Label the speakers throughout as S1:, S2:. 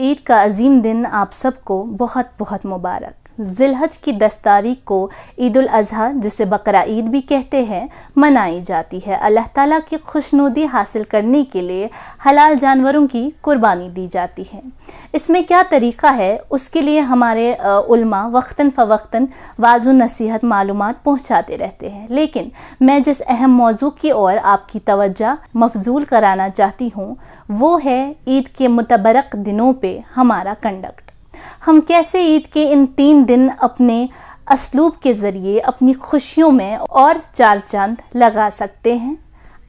S1: ईद का अजीम दिन आप सबको बहुत बहुत मुबारक जिलहज की दस तारीख को ईद अज़ी अजहा जिसे बकरा ईद भी कहते हैं मनाई जाती है अल्लाह ताला की खुशनुदी हासिल करने के लिए हलाल जानवरों की कुर्बानी दी जाती है इसमें क्या तरीका है उसके लिए हमारे उल्मा वक्ता फवक्तन वाजु नसीहत मालूम पहुँचाते रहते हैं लेकिन मैं जिस अहम मौजू की ओर आपकी तवज्जा मफजूल कराना चाहती हूँ वो है ईद के मुतबरक दिनों पर हमारा कंडक्ट हम कैसे ईद के इन तीन दिन अपने असलूब के ज़रिए अपनी खुशियों में और चार चांद लगा सकते हैं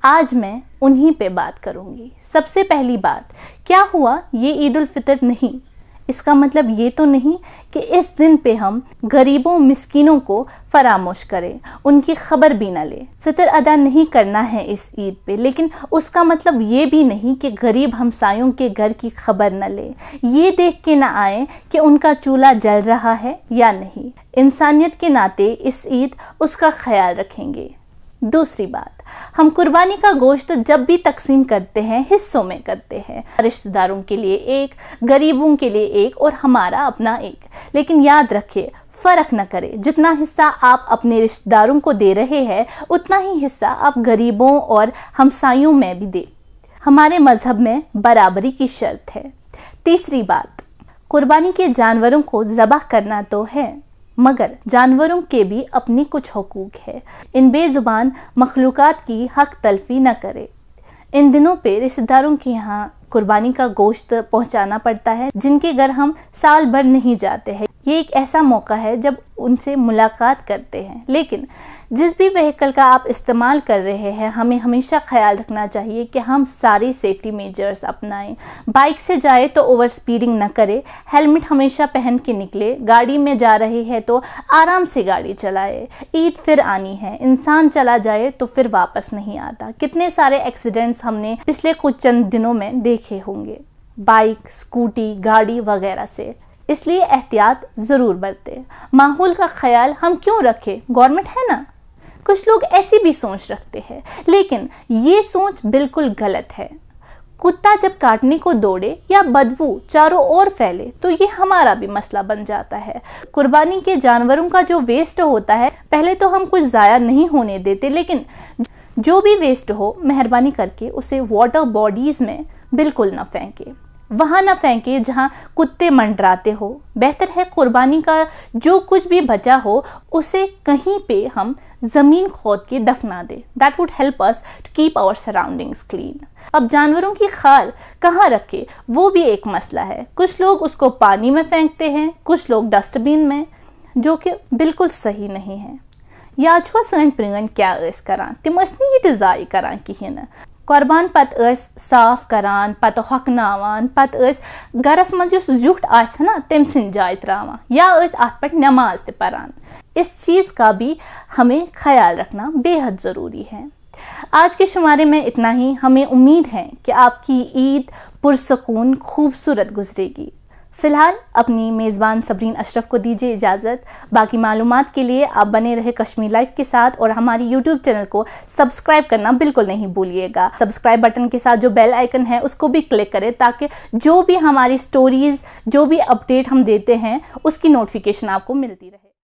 S1: आज मैं उन्हीं पे बात करूंगी सबसे पहली बात क्या हुआ ये ईद उल फितर नहीं इसका मतलब ये तो नहीं कि इस दिन पे हम गरीबों मिसकिनों को फरामोश करें उनकी खबर भी ना लें फितर अदा नहीं करना है इस ईद पे लेकिन उसका मतलब ये भी नहीं कि गरीब हमसायों के घर की खबर न लें ये देख के ना आए कि उनका चूल्हा जल रहा है या नहीं इंसानियत के नाते इस ईद उसका ख्याल रखेंगे दूसरी बात हम कुर्बानी का गोश्त जब भी तकसीम करते हैं हिस्सों में करते हैं रिश्तेदारों के लिए एक गरीबों के लिए एक और हमारा अपना एक लेकिन याद रखिए फ़र्क न करें जितना हिस्सा आप अपने रिश्तेदारों को दे रहे हैं उतना ही हिस्सा आप गरीबों और हमसायों में भी दें हमारे मज़हब में बराबरी की शर्त है तीसरी बात कुर्बानी के जानवरों को जबह करना तो है मगर जानवरों के भी अपनी कुछ हकूक है इन बेजुबान मखलूक की हक तलफी न करे इन दिनों पे रिश्तेदारों के यहाँ कुर्बानी का गोश्त पहुँचाना पड़ता है जिनके घर हम साल भर नहीं जाते हैं ये एक ऐसा मौका है जब उनसे मुलाकात करते हैं लेकिन जिस भी व्हीकल का आप इस्तेमाल कर रहे हैं हमें हमेशा ख्याल रखना चाहिए कि हम सारे सेफ्टी मेजर्स अपनाएं बाइक से जाए तो ओवर स्पीडिंग न करें हेलमेट हमेशा पहन के निकले गाड़ी में जा रहे हैं तो आराम से गाड़ी चलाए ईद फिर आनी है इंसान चला जाए तो फिर वापस नहीं आता कितने सारे एक्सीडेंट्स हमने पिछले कुछ चंद दिनों में देखे होंगे बाइक स्कूटी गाड़ी वगैरह से इसलिए एहतियात ज़रूर बरतें माहौल का ख्याल हम क्यों रखें गवर्नमेंट है ना कुछ लोग ऐसी भी सोच रखते हैं लेकिन ये सोच बिल्कुल गलत है कुत्ता जब काटने को दौड़े या बदबू चारों ओर फैले तो ये हमारा भी मसला बन जाता है कुर्बानी के जानवरों का जो वेस्ट होता है पहले तो हम कुछ ज़ाया नहीं होने देते लेकिन जो भी वेस्ट हो मेहरबानी करके उसे वाटर बॉडीज़ में बिल्कुल ना फेंकें वहाँ ना फेंके जहाँ कुत्ते मंडराते हो बेहतर है कुर्बानी का जो कुछ भी बचा हो उसे कहीं पे हम ज़मीन खोद के दफना दे that would help us to keep our surroundings clean अब जानवरों की खाल कहाँ रखे वो भी एक मसला है कुछ लोग उसको पानी में फेंकते हैं कुछ लोग डस्टबिन में जो कि बिल्कुल सही नहीं है या छुआ सन प्रियन क्या करा तिम ऐसा ये तो जाय करा कहें قۄربان پَتہٕ ٲسۍ صاف کران پَتہٕ ہۄکھناوان پَتہٕ ٲسۍ گَرَس منٛز یُس زیُٹھ آسہِ ہا نا تٔمۍ سٕنٛدِ جایہِ ترٛاوان یا ٲسۍ اَتھ پٮ۪ٹھ نٮ۪ماز تہِ پَران इस चीज़ का भी हमें ख्याल रखना बेहद ज़रूरी है आज के शुमारे में इतना ही हमें उम्मीद है कि आपकी ईद पुरसकून खूबसूरत गुजरेगी फिलहाल अपनी मेज़बान सबरीन अशरफ को दीजिए इजाज़त बाकी मालूम के लिए आप बने रहे कश्मीर लाइफ के साथ और हमारी यूट्यूब चैनल को सब्सक्राइब करना बिल्कुल नहीं भूलिएगा सब्सक्राइब बटन के साथ जो बेल आइकन है उसको भी क्लिक करें ताकि जो भी हमारी स्टोरीज़ जो भी अपडेट हम देते हैं उसकी नोटिफिकेशन आपको मिलती रहे